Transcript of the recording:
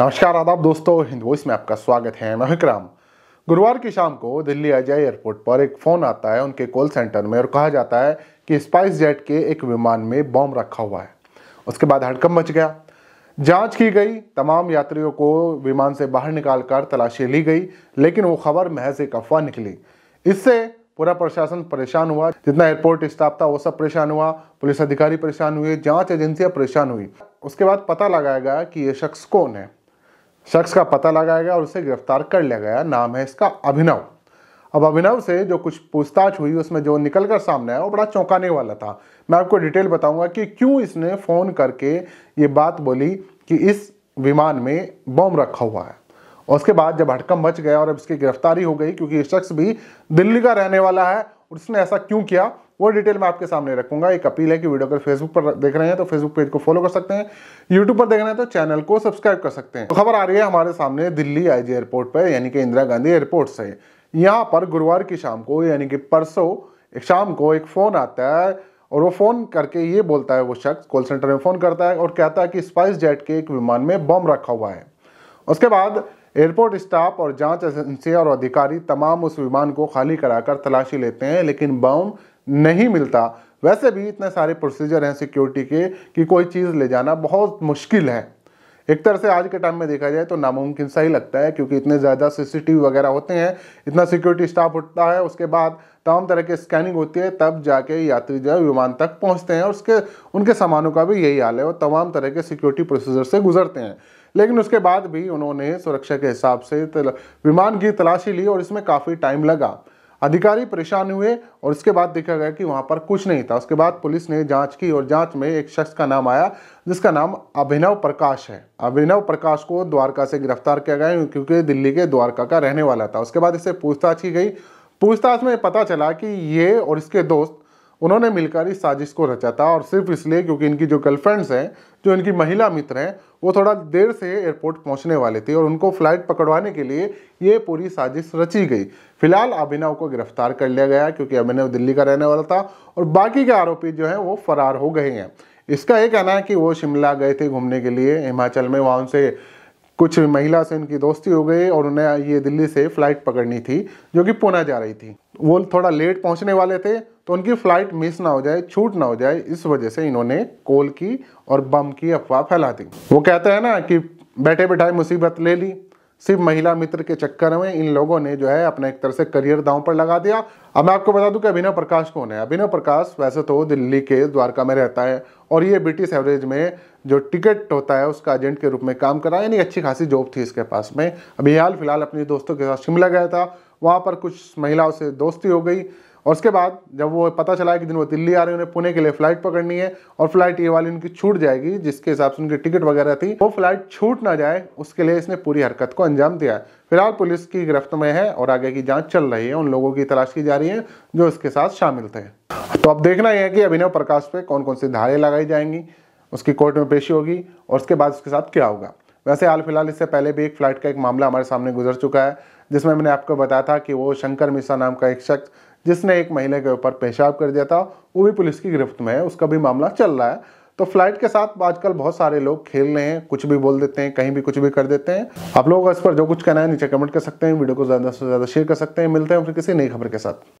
नमस्कार आदाब दोस्तों हिंद वॉइस में आपका स्वागत है मैं विक्रम गुरुवार की शाम को दिल्ली अजय एयरपोर्ट पर एक फ़ोन आता है उनके कॉल सेंटर में और कहा जाता है कि स्पाइस जेट के एक विमान में बॉम्ब रखा हुआ है उसके बाद हड़कम मच गया जांच की गई तमाम यात्रियों को विमान से बाहर निकाल कर तलाशी ली गई लेकिन वो खबर महज एक अफवाह निकली इससे पूरा प्रशासन परेशान हुआ जितना एयरपोर्ट स्टाफ था वो सब परेशान हुआ पुलिस अधिकारी परेशान हुए जांच एजेंसियां परेशान हुई उसके बाद पता लगाया गया कि ये शख्स कौन है शख्स का पता लगाया गया और उसे गिरफ्तार कर लिया गया नाम है इसका अभिनव अब अभिनव से जो कुछ पूछताछ हुई उसमें जो निकल कर सामने आया वो बड़ा चौंकाने वाला था मैं आपको डिटेल बताऊंगा कि क्यों इसने फ़ोन करके ये बात बोली कि इस विमान में बम रखा हुआ है और उसके बाद जब हड़कम मच गया और अब इसकी गिरफ्तारी हो गई क्योंकि ये शख्स भी दिल्ली का रहने वाला है उसने ऐसा क्यों किया वो डिटेल मैं आपके सामने रखूंगा एक अपील है कि वीडियो अगर फेसबुक पर देख रहे हैं तो फेसबुक पेज को फॉलो कर सकते हैं यूट्यूब पर देख रहे हैं तो चैनल को सब्सक्राइब कर सकते हैं तो खबर आ रही है हमारे सामने दिल्ली आईजी एयरपोर्ट पर यानी कि इंदिरा गांधी एयरपोर्ट से यहाँ पर गुरुवार की शाम को यानी कि परसों शाम को एक फ़ोन आता है और वो फ़ोन करके ये बोलता है वो शख्स कॉल सेंटर में फ़ोन करता है और कहता है कि स्पाइस जेट के एक विमान में बम रखा हुआ है उसके बाद एयरपोर्ट स्टाफ और जांच एजेंसी और अधिकारी तमाम उस विमान को खाली कराकर तलाशी लेते हैं लेकिन बम नहीं मिलता वैसे भी इतने सारे प्रोसीजर हैं सिक्योरिटी के कि कोई चीज़ ले जाना बहुत मुश्किल है एक तरह से आज के टाइम में देखा जाए तो नामुमकिन सा ही लगता है क्योंकि इतने ज़्यादा सीसीटीवी वगैरह होते हैं इतना सिक्योरिटी स्टाफ उठता है उसके बाद तमाम तरह के स्कैनिंग होती है तब जाके यात्री जो है विमान तक पहुंचते हैं और उसके उनके सामानों का भी यही हाल है और तमाम तरह के सिक्योरिटी प्रोसीजर से गुजरते हैं लेकिन उसके बाद भी उन्होंने सुरक्षा के हिसाब से विमान की तलाशी ली और इसमें काफ़ी टाइम लगा अधिकारी परेशान हुए और उसके बाद देखा गया कि वहाँ पर कुछ नहीं था उसके बाद पुलिस ने जांच की और जांच में एक शख्स का नाम आया जिसका नाम अभिनव प्रकाश है अभिनव प्रकाश को द्वारका से गिरफ्तार किया गया क्योंकि दिल्ली के द्वारका का रहने वाला था उसके बाद इसे पूछताछ की गई पूछताछ में पता चला कि ये और इसके दोस्त उन्होंने मिलकर इस साजिश को रचा था और सिर्फ इसलिए क्योंकि इनकी जो गर्लफ्रेंड्स हैं जो इनकी महिला मित्र हैं वो थोड़ा देर से एयरपोर्ट पहुंचने वाले थे और उनको फ्लाइट पकड़वाने के लिए ये पूरी साजिश रची गई फिलहाल अभिनव को गिरफ्तार कर लिया गया क्योंकि अभिनव दिल्ली का रहने वाला था और बाकी के आरोपी जो हैं वो फरार हो गए हैं इसका ये कहना है कि वो शिमला गए थे घूमने के लिए हिमाचल में वहाँ उनसे कुछ महिला से उनकी दोस्ती हो गई और उन्हें ये दिल्ली से फ़्लाइट पकड़नी थी जो कि पुणे जा रही थी वो थोड़ा लेट पहुंचने वाले थे तो उनकी फ़्लाइट मिस ना हो जाए छूट ना हो जाए इस वजह से इन्होंने कॉल की और बम की अफवाह फैला दी वो कहते हैं ना कि बैठे बैठाए मुसीबत ले ली सिर्फ महिला मित्र के चक्कर में इन लोगों ने जो है अपना एक तरह से करियर दांव पर लगा दिया अब मैं आपको बता दूं कि अभिनव प्रकाश कौन है अभिनव प्रकाश वैसे तो दिल्ली के द्वारका में रहता है और ये ब्रिटिश एवरेज में जो टिकट होता है उसका एजेंट के रूप में काम करा यानी अच्छी खासी जॉब थी इसके पास में अभी हाल फिलहाल अपने दोस्तों के साथ शिमला गया था वहाँ पर कुछ महिलाओं से दोस्ती हो गई और उसके बाद जब वो पता चला कि दिन वो दिल्ली आ रहे हैं उन्हें पुणे के लिए फ्लाइट पकड़नी है और फ्लाइट ये वाली उनकी छूट जाएगी जिसके हिसाब से उनकी टिकट वगैरह थी वो फ्लाइट छूट ना जाए उसके लिए इसने पूरी हरकत को अंजाम दिया है फिलहाल पुलिस की गिरफ्त में है और आगे की जाँच चल रही है उन लोगों की तलाश की जा रही है जो इसके साथ शामिल थे तो अब देखना यह है कि अभिनव प्रकाश पे कौन कौन सी धारें लगाई जाएंगी उसकी कोर्ट में पेशी होगी और उसके बाद उसके साथ क्या होगा वैसे हाल फिलहाल इससे पहले भी एक फ्लाइट का एक मामला हमारे सामने गुजर चुका है जिसमें मैंने आपको बताया था कि वो शंकर मिश्रा नाम का एक शख्स जिसने एक महिला के ऊपर पेशाब कर दिया था वो भी पुलिस की गिरफ्त में है उसका भी मामला चल रहा है तो फ्लाइट के साथ आजकल बहुत सारे लोग खेल रहे हैं कुछ भी बोल देते हैं कहीं भी कुछ भी कर देते हैं आप लोगों इस पर जो कुछ कहना है नीचे कमेंट कर सकते हैं वीडियो को ज़्यादा से ज़्यादा शेयर कर सकते हैं मिलते हैं फिर किसी नई खबर के साथ